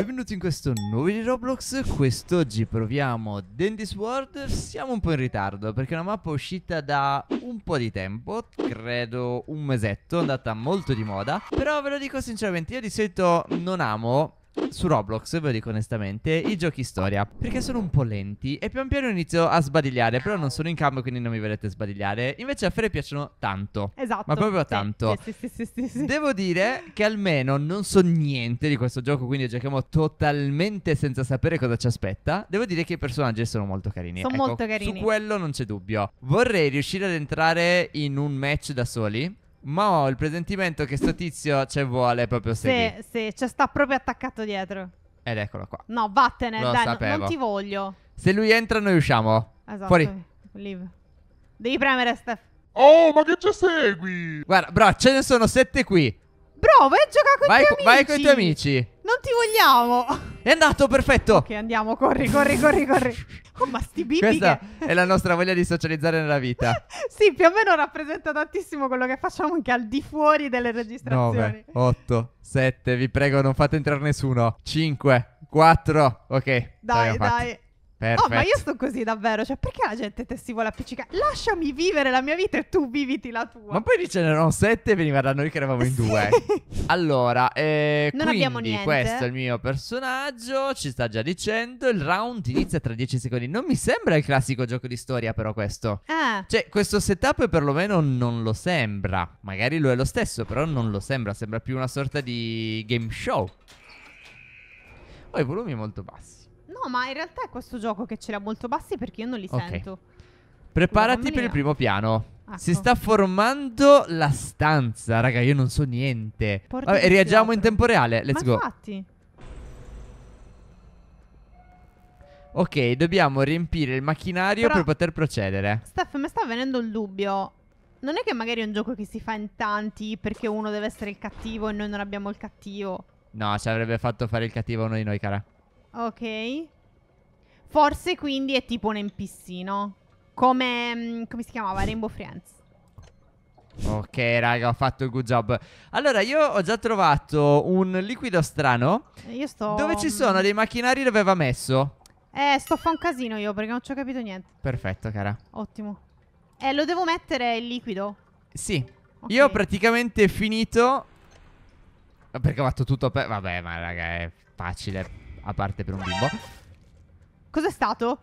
Benvenuti in questo nuovo video di Roblox, quest'oggi proviamo Dandy's World, siamo un po' in ritardo perché la mappa è uscita da un po' di tempo, credo un mesetto, è andata molto di moda, però ve lo dico sinceramente, io di solito non amo su Roblox, ve lo dico onestamente, i giochi storia. Perché sono un po' lenti e pian piano inizio a sbadigliare, però non sono in cambio quindi non mi vedete sbadigliare. Invece a Fere piacciono tanto. Esatto. Ma proprio tanto. Sì, sì, sì, sì, sì. Devo dire che almeno non so niente di questo gioco, quindi giochiamo totalmente senza sapere cosa ci aspetta. Devo dire che i personaggi sono molto carini. Sono ecco, molto carini. Su quello non c'è dubbio. Vorrei riuscire ad entrare in un match da soli ma ho il presentimento che sto tizio ci vuole proprio se. Sì, sì, cioè sta proprio attaccato dietro. Ed eccolo qua. No, vattene, Lo dai, sapevo. non ti voglio. Se lui entra, noi usciamo. Esatto. Fuori. Leave. Devi premere, Steph. Oh, ma che ci segui? Guarda, bro, ce ne sono sette qui. Bro, vai a giocare con vai i tuoi co- amici. Vai con i tuoi amici. Non ti vogliamo. È andato, perfetto. Ok, andiamo, corri, corri, corri, corri. Oh, ma sti bibi Questa che... è la nostra voglia di socializzare nella vita. sì, più o meno rappresenta tantissimo quello che facciamo anche al di fuori delle registrazioni. 9, 8, 7, vi prego, non fate entrare nessuno. 5, 4, ok. Dai, dai. Perfetto. Oh, ma io sto così davvero. Cioè, perché la gente te si vuole appiccicare? Lasciami vivere la mia vita e tu viviti la tua. Ma poi lì ce n'erano sette e veniva da noi che eravamo in due. Allora, eh, non quindi, abbiamo niente. Questo è il mio personaggio. Ci sta già dicendo. Il round inizia tra 10 secondi. Non mi sembra il classico gioco di storia, però, questo. Ah. Cioè, questo setup perlomeno non lo sembra. Magari lo è lo stesso, però non lo sembra. Sembra più una sorta di game show. Poi oh, i volumi molto bassi. No, ma in realtà è questo gioco che ce l'ha molto bassi perché io non li okay. sento. Preparati per il primo piano. Ecco. Si sta formando la stanza, raga, io non so niente. Porta Vabbè, reagiamo in tempo reale, let's ma go. Infatti. Ok, dobbiamo riempire il macchinario Però, per poter procedere. Steph, mi sta venendo il dubbio. Non è che magari è un gioco che si fa in tanti perché uno deve essere il cattivo e noi non abbiamo il cattivo. No, ci avrebbe fatto fare il cattivo uno di noi, cara. Ok. Forse quindi è tipo un NPC, no? Come, mm, come si chiamava? Rainbow Friends. Ok, raga, ho fatto il good job. Allora, io ho già trovato un liquido strano. Eh, io sto... Dove ci mm, sono dei macchinari dove aveva messo. Eh, sto a fare un casino io perché non ci ho capito niente. Perfetto, cara. Ottimo. Eh, lo devo mettere il liquido? Sì. Okay. Io ho praticamente finito... Perché ho fatto tutto per... Vabbè, ma raga, è facile a parte per un bimbo. Cos'è stato?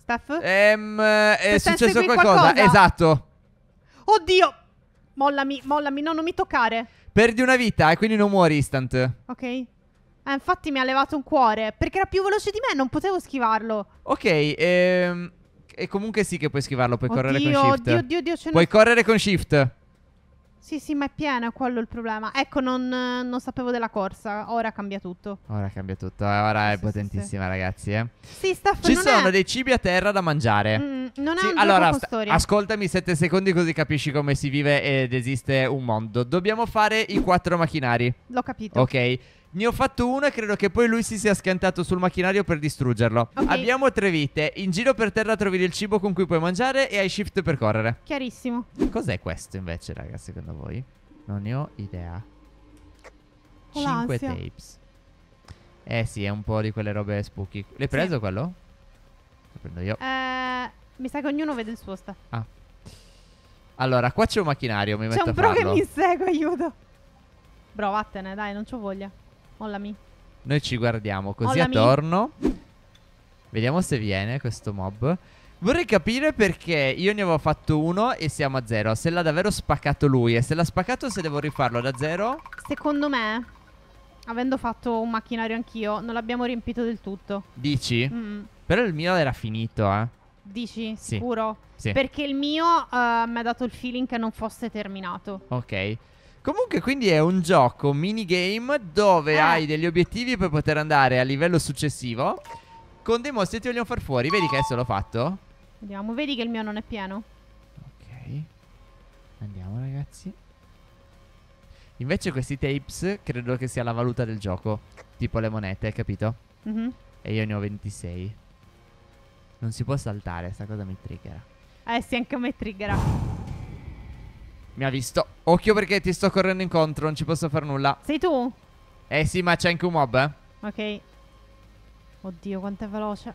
Steph? Ehm, eh, è successo qualcosa. qualcosa. Esatto. Oddio. Mollami, mollami, no, non mi toccare. Perdi una vita e quindi non muori instant. Ok. Eh, infatti mi ha levato un cuore. Perché era più veloce di me, non potevo schivarlo. Ok, ehm, E comunque sì che puoi schivarlo, puoi oddio, correre con shift. Oddio, oddio, oddio, ce Puoi correre con shift. Sì, sì, ma è piena, quello è il problema. Ecco, non, non, sapevo della corsa, ora cambia tutto. Ora cambia tutto, eh, ora sì, è potentissima, sì, ragazzi. Eh. Sì, Staff, Ci sono è... dei cibi a terra da mangiare. Mm, mm non è sì, un allora, storia. ascoltami sette secondi così capisci come si vive ed esiste un mondo. Dobbiamo fare i quattro macchinari. L'ho capito. Ok. Ne ho fatto uno e credo che poi lui si sia schiantato sul macchinario per distruggerlo. Okay. Abbiamo tre vite. In giro per terra trovi il cibo con cui puoi mangiare e hai shift per correre. Chiarissimo. Cos'è questo invece, raga, secondo voi? Non ne ho idea. Cinque tapes. Eh sì, è un po' di quelle robe spooky. L'hai preso sì. quello? Lo prendo io. Eh, mi sa che ognuno vede il suo sta. Ah. Allora, qua c'è un macchinario, mi metto a farlo. C'è un pro che mi segue, aiuto. Bro, vattene, dai, non c'ho voglia. Mollami. Noi ci guardiamo così Mollami. attorno. Vediamo se viene questo mob. Vorrei capire perché io ne avevo fatto uno e siamo a zero. Se l'ha davvero spaccato lui e se l'ha spaccato se devo rifarlo da zero? Secondo me, avendo fatto un macchinario anch'io, non l'abbiamo riempito del tutto. Dici? Mm. Però il mio era finito, eh. Dici? Sì. Sicuro? Sì. Perché il mio uh, mi ha dato il feeling che non fosse terminato. Ok. Comunque, quindi è un gioco minigame dove eh. hai degli obiettivi per poter andare a livello successivo. Con dei mostri ti vogliono far fuori. Vedi che adesso l'ho fatto? Vediamo, vedi che il mio non è pieno. Ok. Andiamo, ragazzi. Invece questi tapes credo che sia la valuta del gioco. Tipo le monete, capito? Mm -hmm. E io ne ho 26. Non si può saltare, sta cosa mi triggera. Eh sì, anche a me triggera. Mi ha visto. Occhio perché ti sto correndo incontro, non ci posso fare nulla. Sei tu? Eh sì, ma c'è anche un mob, eh. Ok. Oddio, quanto è veloce.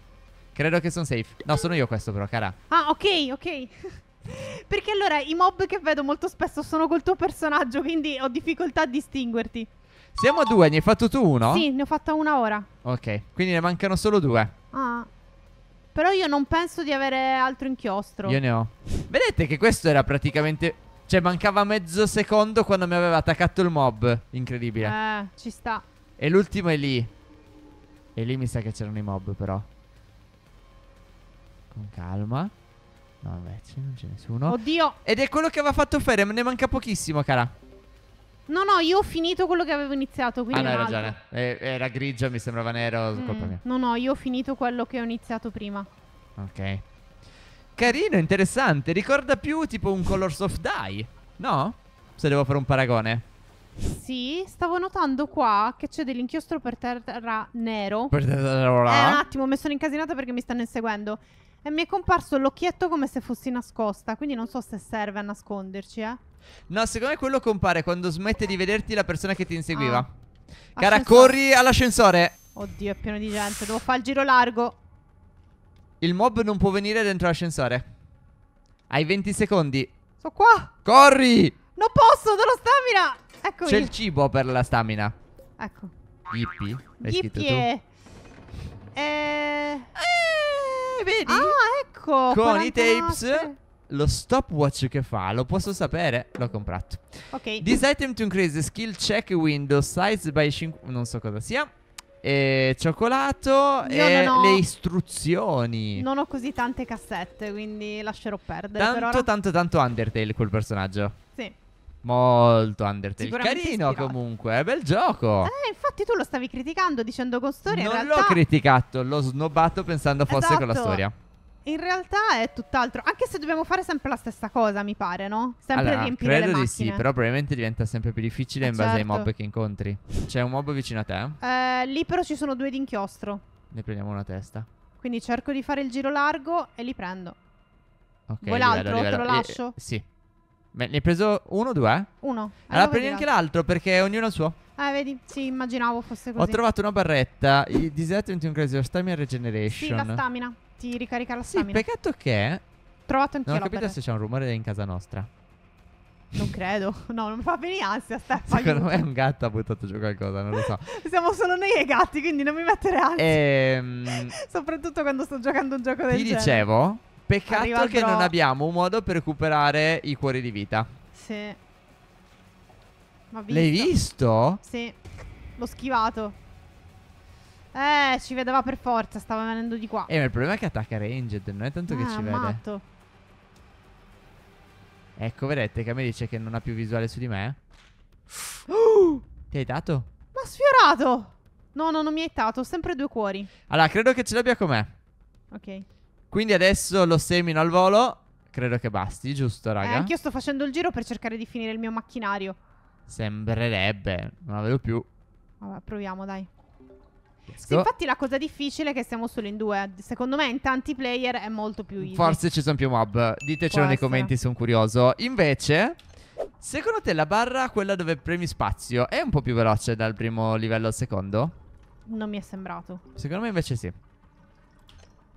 Credo che sono safe. No, sono io questo però, cara. Ah, ok, ok. Perché allora i mob che vedo molto spesso sono col tuo personaggio, quindi ho difficoltà a distinguerti. Siamo a due, ne hai fatto tu uno? Sì, ne ho fatta una ora. Ok, quindi ne mancano solo due. Ah. Però io non penso di avere altro inchiostro. Io ne ho. Vedete che questo era praticamente cioè, mancava mezzo secondo quando mi aveva attaccato il mob. Incredibile. Eh, ci sta. E l'ultimo è lì. E lì mi sa che c'erano i mob, però. Con calma. No, invece non c'è nessuno. Oddio. Ed è quello che aveva fatto Ferem. Ne manca pochissimo, cara. No, no, io ho finito quello che avevo iniziato. Quindi ah, no, hai ragione. Eh, era grigio, mi sembrava nero. Mm. Colpa mia. No, no, io ho finito quello che ho iniziato prima. Ok. Carino, interessante. Ricorda più tipo un Colors of Die, no? Se devo fare un paragone. Sì, stavo notando qua che c'è dell'inchiostro per terra nero. Per terra. Eh, un attimo, mi sono incasinata perché mi stanno inseguendo. E mi è comparso l'occhietto come se fossi nascosta, quindi non so se serve a nasconderci, eh. No, secondo me quello compare quando smette di vederti la persona che ti inseguiva. Ah. Cara, corri all'ascensore. Oddio, è pieno di gente, devo fare il giro largo. Il mob non può venire dentro l'ascensore. Hai 20 secondi. Sto qua. Corri! Non posso, non ho stamina. Ecco. C'è il cibo per la stamina. Ecco. Yippie. Yippie. Eh... eh... Vedi? Ah, ecco. Con 48. i tapes lo stopwatch che fa, lo posso sapere, l'ho comprato. Ok. This item to increase the skill check window size by 5 non so cosa sia eh, cioccolato Io e ho... le istruzioni. Non ho così tante cassette, quindi lascerò perdere. Tanto, tanto, tanto Undertale quel personaggio. Sì. Molto Undertale. Carino ispirato. comunque, bel gioco. Eh, infatti tu lo stavi criticando dicendo con storia. Non realtà... l'ho criticato, l'ho snobbato pensando fosse esatto. con la esatto. storia. In realtà è tutt'altro, anche se dobbiamo fare sempre la stessa cosa, mi pare, no? Sempre allora, riempire credo di sì, però probabilmente diventa sempre più difficile eh in certo. base ai certo. mob che incontri. C'è un mob vicino a te? Eh, lì però ci sono due d'inchiostro. Ne prendiamo una testa. Quindi cerco di fare il giro largo e li prendo. Ok. Vuoi l'altro? Te lo eh, lascio? Eh, sì. Beh, ne hai preso uno o due? Uno. Allora, prendi anche l'altro perché ognuno ha il suo. Eh, vedi? Sì, immaginavo fosse così. Ho trovato una barretta. I Disaster Until Crazy Stamina Regeneration. Sì, la stamina ti ricarica la stamina. Sì, peccato che... Trovato anch'io Non ho capito se c'è un rumore in casa nostra. Non credo. No, non mi fa venire ansia, Stefano. Secondo aiuto. me un gatto ha buttato giù qualcosa, non lo so. Siamo solo noi e i gatti, quindi non mi mettere ansia. Ehm... Soprattutto quando sto giocando un gioco del genere. Ti dicevo, peccato Arriva che non abbiamo un modo per recuperare i cuori di vita. Sì. Visto. L'hai visto? Sì. L'ho schivato ci vedeva per forza, stava venendo di qua. Eh, ma il problema è che attacca ranged, non è tanto eh, che ah, ci vede. Matto. Ecco, vedete che a me dice che non ha più visuale su di me. Uh! Ti hai dato? Ma sfiorato! No, no, non mi hai dato, sempre due cuori. Allora, credo che ce l'abbia com'è. Ok. Quindi adesso lo semino al volo. Credo che basti, giusto, raga? Eh, anch'io sto facendo il giro per cercare di finire il mio macchinario. Sembrerebbe, non la vedo più. Vabbè, proviamo, dai. Sì, infatti la cosa difficile è che siamo solo in due. Secondo me in tanti player è molto più easy. Forse ci sono più mob. Ditecelo nei commenti, sono curioso. Invece, secondo te la barra, quella dove premi spazio, è un po' più veloce dal primo livello al secondo? Non mi è sembrato. Secondo me invece sì.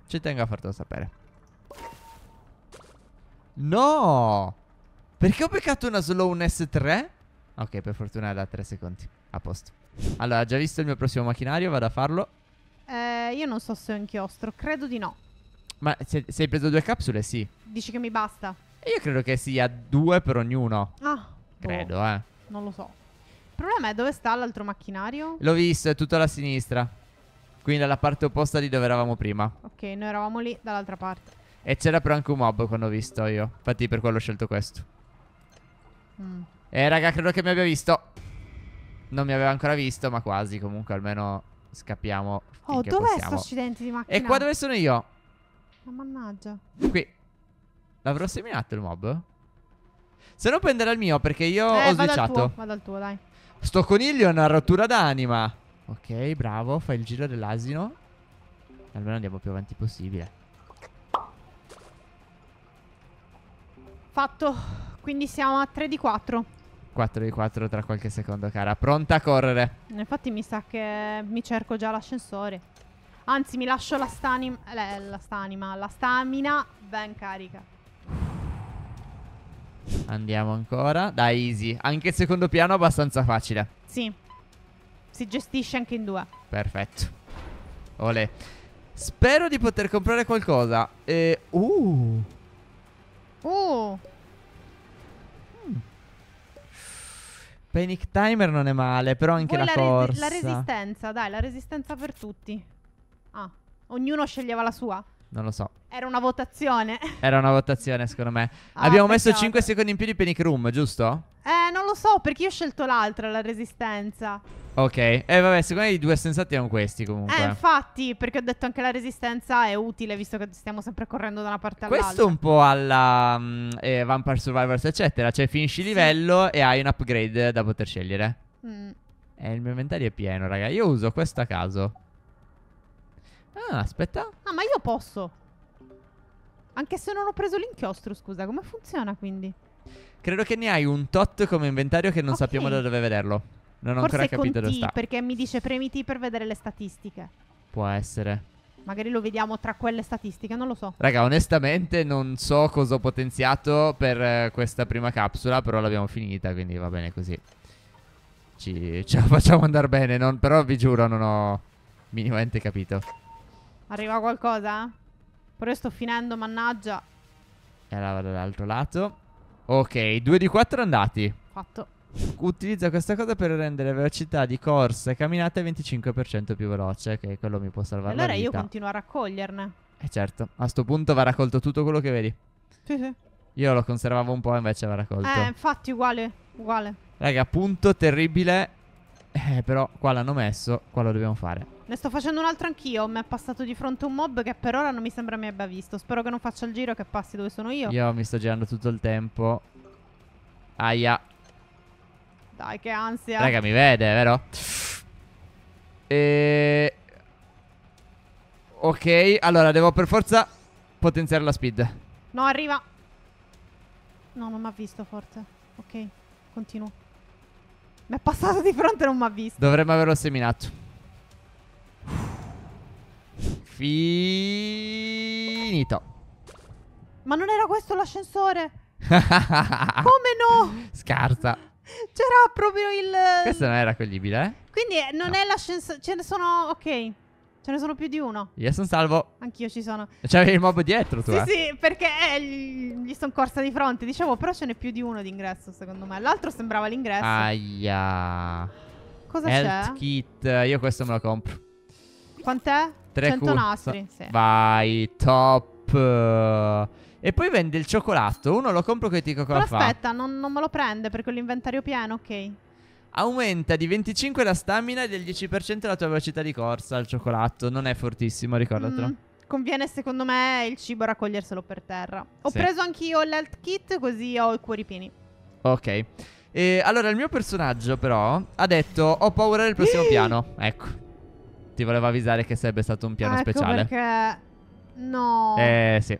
Ci tengo a fartelo sapere. No! Perché ho beccato una slowness 3? Ok, per fortuna è da 3 secondi. A posto. Allora, già visto il mio prossimo macchinario, vado a farlo. Eh, io non so se ho inchiostro, credo di no. Ma se, se hai preso due capsule, sì. Dici che mi basta? Io credo che sia due per ognuno. Ah. Boh. Credo, boh. eh. Non lo so. Il problema è dove sta l'altro macchinario? L'ho visto, è tutto alla sinistra. Quindi dalla parte opposta di dove eravamo prima. Ok, noi eravamo lì dall'altra parte. E c'era però anche un mob quando ho visto io. Infatti per quello ho scelto questo. Mm. Eh, raga, credo che mi abbia visto. Non mi aveva ancora visto, ma quasi. Comunque, almeno scappiamo. Oh, dov'è questo accidente di macchina? E qua dove sono io? Ma mannaggia. Qui. L'avrò seminato il mob? Se no prenderà il mio, perché io eh, ho switchato. vado al tuo, dai. Sto coniglio è una rottura d'anima. Ok, bravo. Fai il giro dell'asino. Almeno andiamo più avanti possibile. Fatto. Quindi siamo a 3 di 4. 4 di 4 tra qualche secondo, cara. Pronta a correre. Infatti mi sa che mi cerco già l'ascensore. Anzi, mi lascio la stanima. Eh, la stanima. La stamina ben carica. Andiamo ancora. Dai, easy. Anche il secondo piano è abbastanza facile. Sì. Si gestisce anche in due. Perfetto. Ole. Spero di poter comprare qualcosa. E... Eh, uh. Uh. Panic Timer non è male, però anche Voi la, la corsa. La resistenza, dai, la resistenza per tutti. Ah, ognuno sceglieva la sua? Non lo so. Era una votazione. Era una votazione, secondo me. Ah, Abbiamo messo 5 secondi in più di Panic Room, giusto? Eh, non lo so, perché io ho scelto l'altra, la resistenza. Ok, eh vabbè, secondo me i due sensati erano questi comunque. Eh, infatti, perché ho detto anche la resistenza è utile visto che stiamo sempre correndo da una parte all'altra. Questo è un po' alla mm, eh, Vampire Survivors, eccetera. Cioè, finisci il livello e hai un upgrade da poter scegliere. Mm. Eh, il mio inventario è pieno, raga. Io uso questo a caso. Ah, aspetta. Ah, ma io posso. Anche se non ho preso l'inchiostro, scusa, come funziona quindi? Credo che ne hai un tot come inventario che non okay. sappiamo da dove vederlo. Non ho Forse ancora capito lo stato. perché mi dice premi T per vedere le statistiche. Può essere. Magari lo vediamo tra quelle statistiche, non lo so. Raga, onestamente non so cosa ho potenziato per eh, questa prima capsula, però l'abbiamo finita, quindi va bene così. Ci, ce la facciamo andare bene, non, però vi giuro non ho minimamente capito. Arriva qualcosa? Però sto finendo, mannaggia. E allora vado dall'altro lato. Ok, due di quattro andati. Fatto utilizza questa cosa per rendere la velocità di corsa e camminata 25% più veloce, che quello mi può salvare allora la vita. Allora io continuo a raccoglierne. Eh certo, a sto punto va raccolto tutto quello che vedi. Sì, sì. Io lo conservavo un po' invece va raccolto. Eh, infatti uguale, uguale. Raga, punto terribile. Eh, però qua l'hanno messo, qua lo dobbiamo fare. Ne sto facendo un altro anch'io. Mi è passato di fronte un mob che per ora non mi sembra mi abbia visto. Spero che non faccia il giro che passi dove sono io. Io mi sto girando tutto il tempo. Aia. Dai, che ansia. Raga, mi vede, vero? E... Ok, allora devo per forza potenziare la speed. No, arriva. No, non mi ha visto forte. Ok, continuo. Mi è passato di fronte e non mi ha visto. Dovremmo averlo seminato. Finito. Ma non era questo l'ascensore? Come no? Scarsa. C'era proprio il. Questo non era credibile, eh? Quindi non no. è l'ascensore. Ce ne sono. Ok. Ce ne sono più di uno. Io sono salvo. Anch'io ci sono. C'avevi il mob dietro tu. Sì, eh? sì, perché eh, gli sono corsa di fronte. Dicevo, però ce n'è più di uno d'ingresso, secondo me. L'altro sembrava l'ingresso. Aia. Cosa Health c'è? Health kit. Io questo me lo compro. Quant'è? 3 100 nastri. Sì. Vai, top. E poi vende il cioccolato. Uno lo compro che ti dico cosa Però fa. Aspetta, non, non me lo prende perché ho l'inventario pieno, ok. Aumenta di 25 la stamina e del 10% la tua velocità di corsa al cioccolato. Non è fortissimo, ricordatelo. Mm, conviene, secondo me, il cibo raccoglierselo per terra. Ho sì. preso anch'io l'health kit, così ho i cuori pieni. Ok. E, allora, il mio personaggio, però, ha detto: Ho paura del prossimo piano. Ecco. Ti volevo avvisare che sarebbe stato un piano ecco speciale. Perché. No. Eh, sì.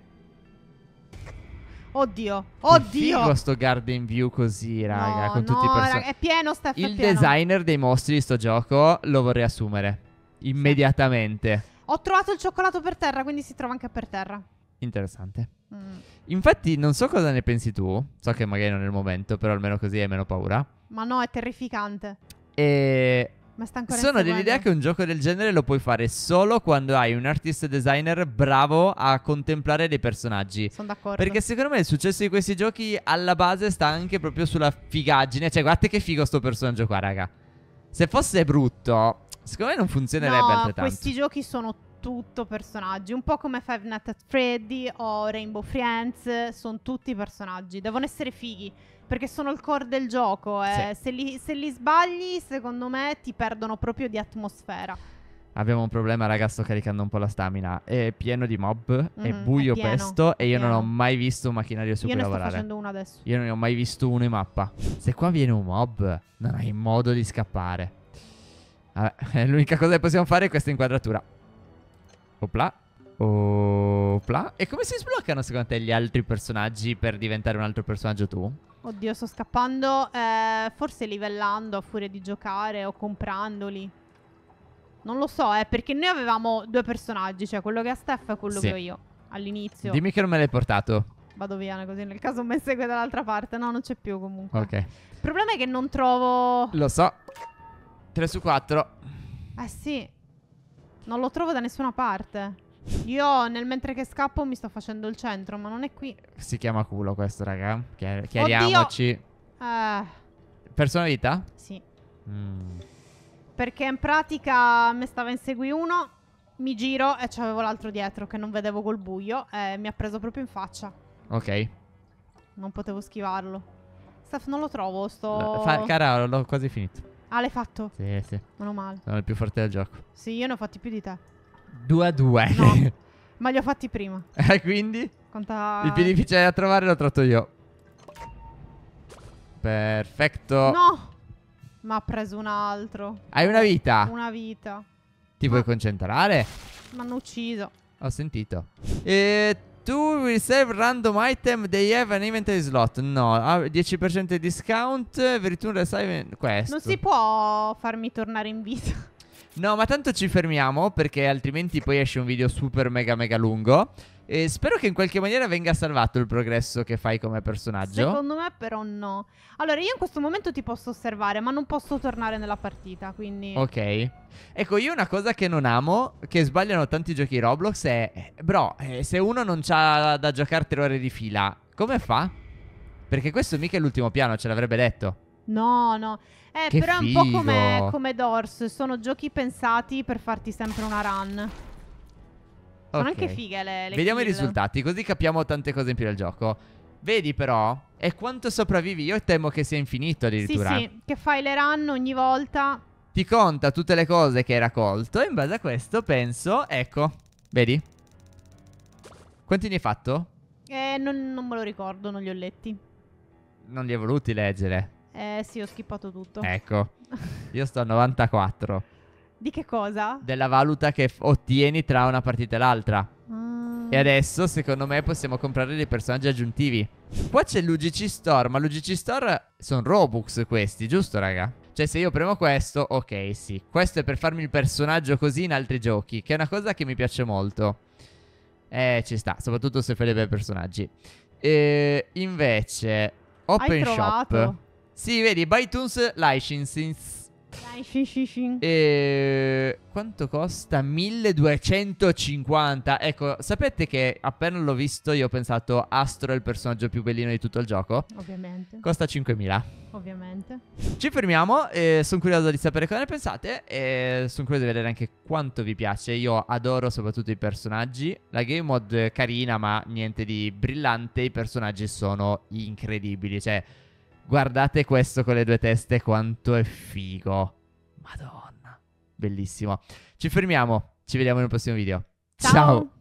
Oddio, oddio. Figo sto Garden View così, raga, no, con no, tutti i personaggi. è pieno sta Il pieno. designer dei mostri di sto gioco lo vorrei assumere immediatamente. Ho trovato il cioccolato per terra, quindi si trova anche per terra. Interessante. Mm. Infatti, non so cosa ne pensi tu. So che magari non è il momento, però almeno così hai meno paura. Ma no, è terrificante. E ma sta ancora Sono dell'idea che un gioco del genere lo puoi fare solo quando hai un artist designer bravo a contemplare dei personaggi. Sono d'accordo. Perché secondo me il successo di questi giochi alla base sta anche proprio sulla figaggine. Cioè, guardate che figo sto personaggio qua, raga. Se fosse brutto, secondo me non funzionerebbe no, altrettanto. questi giochi sono tutto personaggi, un po' come Five Nights at Freddy o Rainbow Friends, sono tutti personaggi, devono essere fighi perché sono il core del gioco, eh. sì. se, li, se li sbagli secondo me ti perdono proprio di atmosfera. Abbiamo un problema, raga, sto caricando un po' la stamina. È pieno di mob, mm, è buio è pieno, pesto e io pieno. non ho mai visto un macchinario su io cui lavorare. Io ne sto facendo uno adesso. Io non ne ho mai visto uno in mappa. Se qua viene un mob, non hai modo di scappare. Vabbè, l'unica cosa che possiamo fare è questa inquadratura. Opla. Opla. E come si sbloccano secondo te gli altri personaggi per diventare un altro personaggio tu? Oddio, sto scappando. Eh, forse livellando a furia di giocare o comprandoli. Non lo so, eh, perché noi avevamo due personaggi, cioè quello che ha Steph e quello sì. che ho io all'inizio. Dimmi che non me l'hai portato. Vado via, così nel caso mi segue dall'altra parte. No, non c'è più comunque. Ok. Il problema è che non trovo... Lo so. 3 su 4. Eh sì. Non lo trovo da nessuna parte. Io nel mentre che scappo mi sto facendo il centro, ma non è qui. Si chiama culo questo, raga. Chiar chiariamoci. Eh. Personalità? Sì. Mm. Perché in pratica me stava in insegui uno, mi giro e c'avevo l'altro dietro che non vedevo col buio e mi ha preso proprio in faccia. Ok. Non potevo schivarlo. Staff, non lo trovo, sto... cara, l'ho quasi finito. Ah, l'hai fatto? Sì, sì. Meno male. Sono il più forte del gioco. Sì, io ne ho fatti più di te. 2 a 2. No. ma li ho fatti prima. E eh, quindi? Conta... Il più difficile da trovare l'ho trovato io. Perfetto. No. Ma ha preso un altro. Hai una vita? Una vita. Ti ma... puoi concentrare? Mi hanno ucciso. Ho sentito. E to reserve random item they have an inventory slot. No, 10% discount, return recive questo. Non si può farmi tornare in vita. No, ma tanto ci fermiamo perché altrimenti poi esce un video super mega mega lungo. E spero che in qualche maniera venga salvato il progresso che fai come personaggio. Secondo me, però, no. Allora, io in questo momento ti posso osservare, ma non posso tornare nella partita, quindi. Ok. Ecco, io una cosa che non amo, che sbagliano tanti giochi Roblox, è. Eh, bro, eh, se uno non c'ha da giocare tre ore di fila, come fa? Perché questo mica è l'ultimo piano, ce l'avrebbe detto. No, no. Eh, che però figo. è un po' come, come Doors. Sono giochi pensati per farti sempre una run. Sono okay. anche fighe le, le Vediamo kill. i risultati, così capiamo tante cose in più del gioco. Vedi però, è quanto sopravvivi. Io temo che sia infinito addirittura. Sì, sì, che fai le run ogni volta. Ti conta tutte le cose che hai raccolto e in base a questo penso, ecco, vedi? Quanti ne hai fatto? Eh, non, non me lo ricordo, non li ho letti. Non li hai voluti leggere? Eh sì, ho schippato tutto. Ecco, io sto a 94. Di che cosa? Della valuta che ottieni tra una partita e l'altra. Mm. E adesso, secondo me, possiamo comprare dei personaggi aggiuntivi. Qua c'è l'UGC Store, ma l'UGC Store sono Robux questi, giusto, raga? Cioè, se io premo questo, ok, sì. Questo è per farmi il personaggio così in altri giochi, che è una cosa che mi piace molto. Eh, ci sta, soprattutto se fai dei bei personaggi. E invece, Open Shop. Sì, vedi, Bytoons Licenses dai, sci, sci, sci. E quanto costa? 1250. Ecco, sapete che appena l'ho visto io ho pensato Astro è il personaggio più bellino di tutto il gioco? Ovviamente. Costa 5000. Ovviamente. Ci fermiamo, eh, sono curioso di sapere cosa ne pensate e sono curioso di vedere anche quanto vi piace. Io adoro soprattutto i personaggi. La game mod è carina, ma niente di brillante, i personaggi sono incredibili, cioè Guardate questo con le due teste, quanto è figo. Madonna, bellissimo. Ci fermiamo, ci vediamo nel prossimo video. Ciao. Ciao.